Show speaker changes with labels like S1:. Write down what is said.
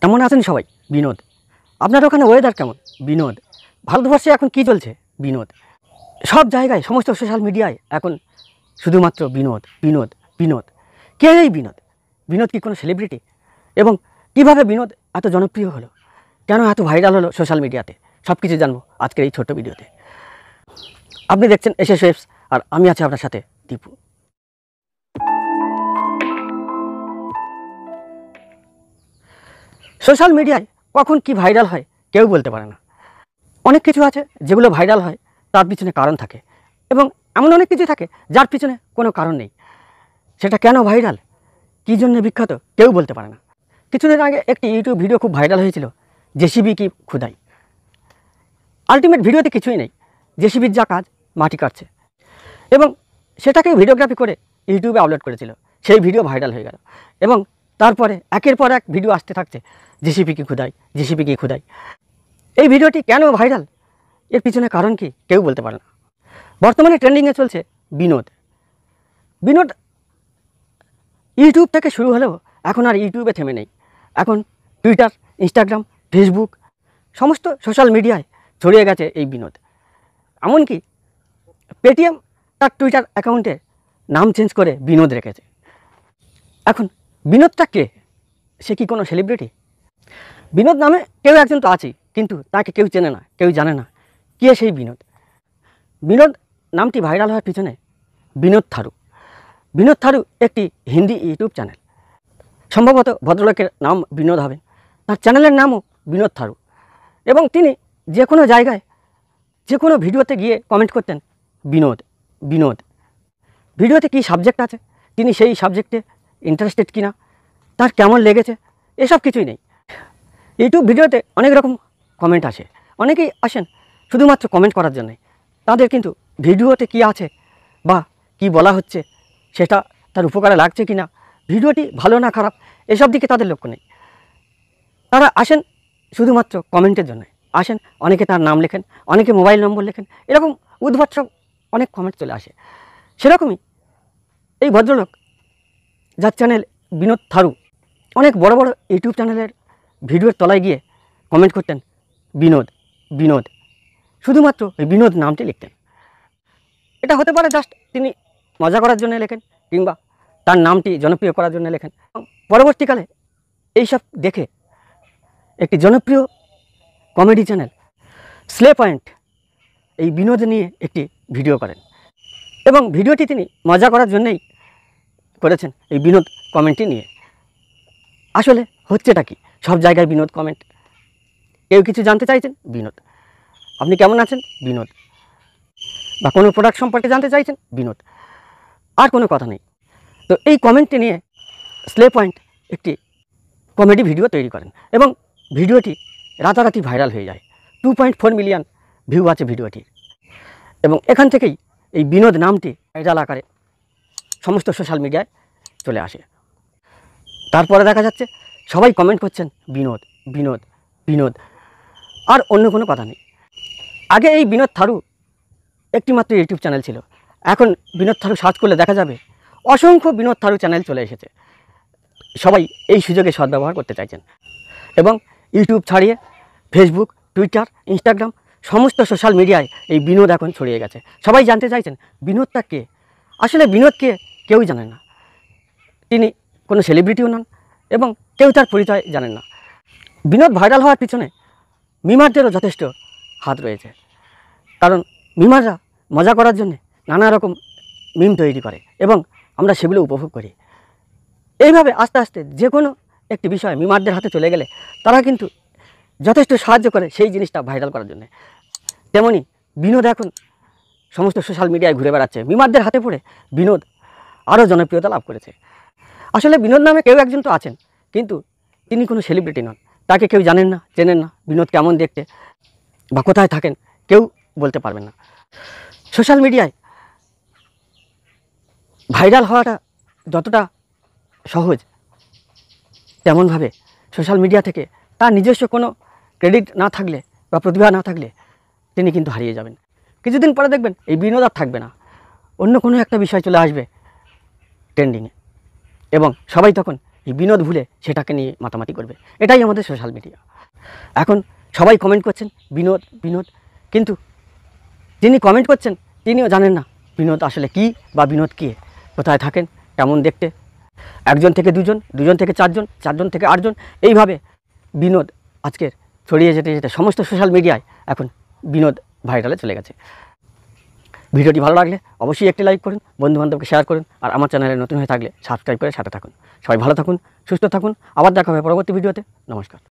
S1: কেমন আছেন সবাই বিনোদ আপনার ওখানে ওয়েদার কেমন বিনোদ ভারতবর্ষে এখন কি চলছে বিনোদ সব জায়গায় সমস্ত সোশ্যাল মিডিয়ায় এখন শুধুমাত্র বিনোদ বিনোদ বিনোদ কে এই বিনোদ বিনোদ কি কোনো সেলিব্রিটি এবং কিভাবে বিনোদ এত জনপ্রিয় হলো কেন এত ভাইরাল হলো সোশ্যাল মিডিয়াতে সব কিছু জানবো আজকের এই ছোট্ট ভিডিওতে আপনি দেখছেন এস এস আর আমি আছি আপনার সাথে দীপু সোশ্যাল মিডিয়ায় কখন কি ভাইরাল হয় কেউ বলতে পারে না অনেক কিছু আছে যেগুলো ভাইরাল হয় তার পিছনে কারণ থাকে এবং এমন অনেক কিছু থাকে যার পিছনে কোনো কারণ নেই সেটা কেন ভাইরাল কী জন্য বিখ্যাত কেউ বলতে পারে না কিছুদিন আগে একটি ইউটিউব ভিডিও খুব ভাইরাল হয়েছিল জেসিবি কি খুদাই আলটিমেট ভিডিওতে কিছুই নেই জেসিবির যা কাজ মাটি কাটছে এবং সেটাকে ভিডিওগ্রাফি করে ইউটিউবে আপলোড করেছিল সেই ভিডিও ভাইরাল হয়ে গেল এবং তারপরে একের পর এক ভিডিও আসতে থাকছে কি খুদাই কি খুদাই এই ভিডিওটি কেন ভাইরাল এর পিছনে কারণ কি কেউ বলতে পারে না বর্তমানে ট্রেন্ডিংয়ে চলছে বিনোদ বিনোদ ইউটিউব থেকে শুরু হলেও এখন আর ইউটিউবে থেমে নেই এখন টুইটার ইনস্টাগ্রাম ফেসবুক সমস্ত সোশ্যাল মিডিয়ায় ছড়িয়ে গেছে এই বিনোদ এমনকি পেটিএম তার টুইটার অ্যাকাউন্টে নাম চেঞ্জ করে বিনোদ রেখেছে এখন বিনোদটা কে সে কি কোনো সেলিব্রিটি বিনোদ নামে কেউ একজন তো আছেই কিন্তু তাকে কেউ চেনে না কেউ জানে না কে সেই বিনোদ বিনোদ নামটি ভাইরাল হওয়ার পিছনে বিনোদ থারু বিনোদ থারু একটি হিন্দি ইউটিউব চ্যানেল সম্ভবত ভদ্রলোকের নাম বিনোদ হবে তার চ্যানেলের নামও বিনোদ থারু এবং তিনি যে কোনো জায়গায় যে কোনো ভিডিওতে গিয়ে কমেন্ট করতেন বিনোদ বিনোদ ভিডিওতে কি সাবজেক্ট আছে তিনি সেই সাবজেক্টে ইন্টারেস্টেড কিনা তার কেমন লেগেছে এসব কিছুই নেই ইউটিউব ভিডিওতে অনেক রকম কমেন্ট আসে অনেকেই আসেন শুধুমাত্র কমেন্ট করার জন্যে তাদের কিন্তু ভিডিওতে কি আছে বা কি বলা হচ্ছে সেটা তার উপকারে লাগছে কি না ভিডিওটি ভালো না খারাপ এসব দিকে তাদের লক্ষ্য নেই তারা আসেন শুধুমাত্র কমেন্টের জন্য আসেন অনেকে তার নাম লেখেন অনেকে মোবাইল নম্বর লেখেন এরকম উদ্ভট অনেক কমেন্ট চলে আসে সেরকমই এই ভদ্রলোক যার চ্যানেল বিনোদ থারু অনেক বড় বড় ইউটিউব চ্যানেলের ভিডিওর তলায় গিয়ে কমেন্ট করতেন বিনোদ বিনোদ শুধুমাত্র ওই বিনোদ নামটি লিখতেন এটা হতে পারে জাস্ট তিনি মজা করার জন্য লেখেন কিংবা তার নামটি জনপ্রিয় করার জন্য লেখেন পরবর্তীকালে এইসব দেখে একটি জনপ্রিয় কমেডি চ্যানেল স্লে পয়েন্ট এই বিনোদ নিয়ে একটি ভিডিও করেন এবং ভিডিওটি তিনি মজা করার জন্যেই করেছেন এই বিনোদ কমেন্টটি নিয়ে আসলে হচ্ছেটা কি সব জায়গায় বিনোদ কমেন্ট কেউ কিছু জানতে চাইছেন বিনোদ আপনি কেমন আছেন বিনোদ বা কোনো প্রোডাক্ট সম্পর্কে জানতে চাইছেন বিনোদ আর কোনো কথা নেই তো এই কমেন্টটি নিয়ে স্লে পয়েন্ট একটি কমেডি ভিডিও তৈরি করেন এবং ভিডিওটি রাতারাতি ভাইরাল হয়ে যায় two point four million view আছে ভিডিওটির এবং এখান থেকেই এই বিনোদ নামটি ভাইরাল আকারে সমস্ত সোশ্যাল মিডিয়ায় চলে আসে তারপরে দেখা যাচ্ছে সবাই কমেন্ট করছেন বিনোদ বিনোদ বিনোদ আর অন্য কোনো কথা নেই আগে এই বিনোদ থারু একটিমাত্র ইউটিউব চ্যানেল ছিল এখন বিনোদ থারু সার্চ করলে দেখা যাবে অসংখ্য বিনোদ থারু চ্যানেল চলে এসেছে সবাই এই সুযোগে সদ্ব্যবহার করতে চাইছেন এবং ইউটিউব ছাড়িয়ে ফেসবুক টুইটার ইনস্টাগ্রাম সমস্ত সোশ্যাল মিডিয়ায় এই বিনোদ এখন ছড়িয়ে গেছে সবাই জানতে চাইছেন বিনোদটা কে আসলে বিনোদকে কেউই জানে না তিনি কোনো সেলিব্রিটিও নন এবং কেউ তার পরিচয় জানেন না বিনোদ ভাইরাল হওয়ার পিছনে মিমারদেরও যথেষ্ট হাত রয়েছে কারণ মিমাররা মজা করার জন্যে নানা রকম মিম তৈরি করে এবং আমরা সেগুলো উপভোগ করি এইভাবে আস্তে আস্তে যে কোনো একটি বিষয় মিমারদের হাতে চলে গেলে তারা কিন্তু যথেষ্ট সাহায্য করে সেই জিনিসটা ভাইরাল করার জন্য তেমনি বিনোদ এখন সমস্ত সোশ্যাল মিডিয়ায় ঘুরে বেড়াচ্ছে মিমারদের হাতে পড়ে বিনোদ আরও জনপ্রিয়তা লাভ করেছে আসলে বিনোদ নামে কেউ একজন তো আছেন কিন্তু তিনি কোনো সেলিব্রিটি নন তাকে কেউ জানেন না চেনেন না বিনোদ কেমন দেখতে বা কোথায় থাকেন কেউ বলতে পারবেন না সোশ্যাল মিডিয়ায় ভাইরাল হওয়াটা যতটা সহজ তেমনভাবে সোশ্যাল মিডিয়া থেকে তার নিজস্ব কোনো ক্রেডিট না থাকলে বা প্রতিভা না থাকলে তিনি কিন্তু হারিয়ে যাবেন কিছুদিন পরে দেখবেন এই বিনোদ আর থাকবে না অন্য কোনো একটা বিষয় চলে আসবে ট্রেন্ডিংয়ে এবং সবাই তখন এই বিনোদ ভুলে সেটাকে নিয়ে মাতামাতি করবে এটাই আমাদের সোশ্যাল মিডিয়া এখন সবাই কমেন্ট করছেন বিনোদ বিনোদ কিন্তু যিনি কমেন্ট করছেন তিনিও জানেন না বিনোদ আসলে কি বা বিনোদ কে কোথায় থাকেন কেমন দেখতে একজন থেকে দুজন দুজন থেকে চারজন চারজন থেকে আটজন এইভাবে বিনোদ আজকের ছড়িয়ে যেতে যেতে সমস্ত সোশ্যাল মিডিয়ায় এখন বিনোদ ভাইরালে চলে গেছে ভিডিওটি ভালো লাগলে অবশ্যই একটি লাইক করুন বন্ধুবান্ধবকে শেয়ার করুন আর আমার চ্যানেলে নতুন হয়ে থাকলে সাবস্ক্রাইব করে সাথে থাকুন সবাই ভালো থাকুন সুস্থ থাকুন আবার দেখা হবে পরবর্তী ভিডিওতে নমস্কার